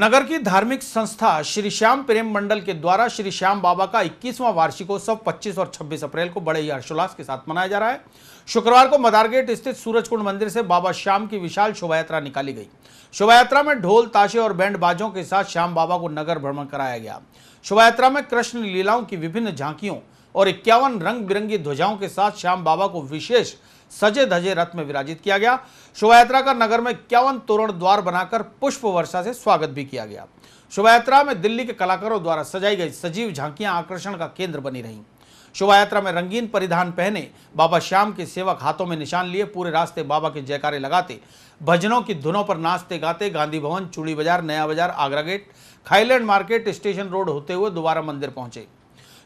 नगर की धार्मिक संस्था श्री श्याम प्रेम मंडल के द्वारा श्री श्याम बाबा का 21वां वार्षिकोत्सव 25 और 26 अप्रैल को बड़े ही हर्षोल्लास के साथ मनाया जा रहा है शुक्रवार को मदारगेट स्थित सूरजकुंड मंदिर से बाबा श्याम की विशाल शोभा यात्रा निकाली गई शोभा यात्रा में ढोल ताशे और बैंड बाजों के साथ श्याम बाबा को नगर भ्रमण कराया गया शोभा यात्रा में कृष्ण लीलाओं की विभिन्न झांकियों और इक्यावन रंग बिरंगी ध्वजाओं के साथ श्याम बाबा को विशेष सजे धजे रथ में विराजित किया गया शोभा यात्रा का नगर में इक्यावन तोरण द्वार बनाकर पुष्प वर्षा से स्वागत भी किया गया शोभा यात्रा में दिल्ली के कलाकारों द्वारा सजाई गई सजीव झांकियां आकर्षण का केंद्र बनी रहीं यात्रा में रंगीन परिधान पहने बाबा श्याम के सेवक हाथों में निशान लिए पूरे रास्ते बाबा के जयकारे लगाते भजनों की धुनों पर नाचते गाते गांधी भवन चूड़ी बाजार नया बाजार आगरा गेट खाईलैंड मार्केट स्टेशन रोड होते हुए दोबारा मंदिर पहुंचे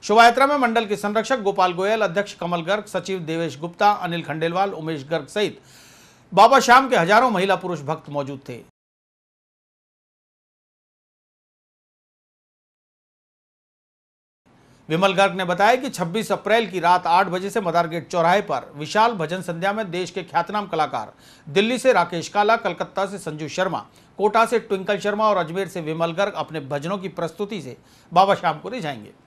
शोभा यात्रा में मंडल के संरक्षक गोपाल गोयल अध्यक्ष कमल गर्ग सचिव देवेश गुप्ता अनिल खंडेलवाल उमेश गर्ग सहित बाबा श्याम के हजारों महिला पुरुष भक्त मौजूद थे विमल गर्ग ने बताया कि 26 अप्रैल की रात 8 बजे से मदार गेट चौराहे पर विशाल भजन संध्या में देश के ख्यातनाम कलाकार दिल्ली से राकेश काला कलकत्ता से संजू शर्मा कोटा से ट्विंकल शर्मा और अजमेर से विमल गर्ग अपने भजनों की प्रस्तुति से बाबा श्याम को रिझाएंगे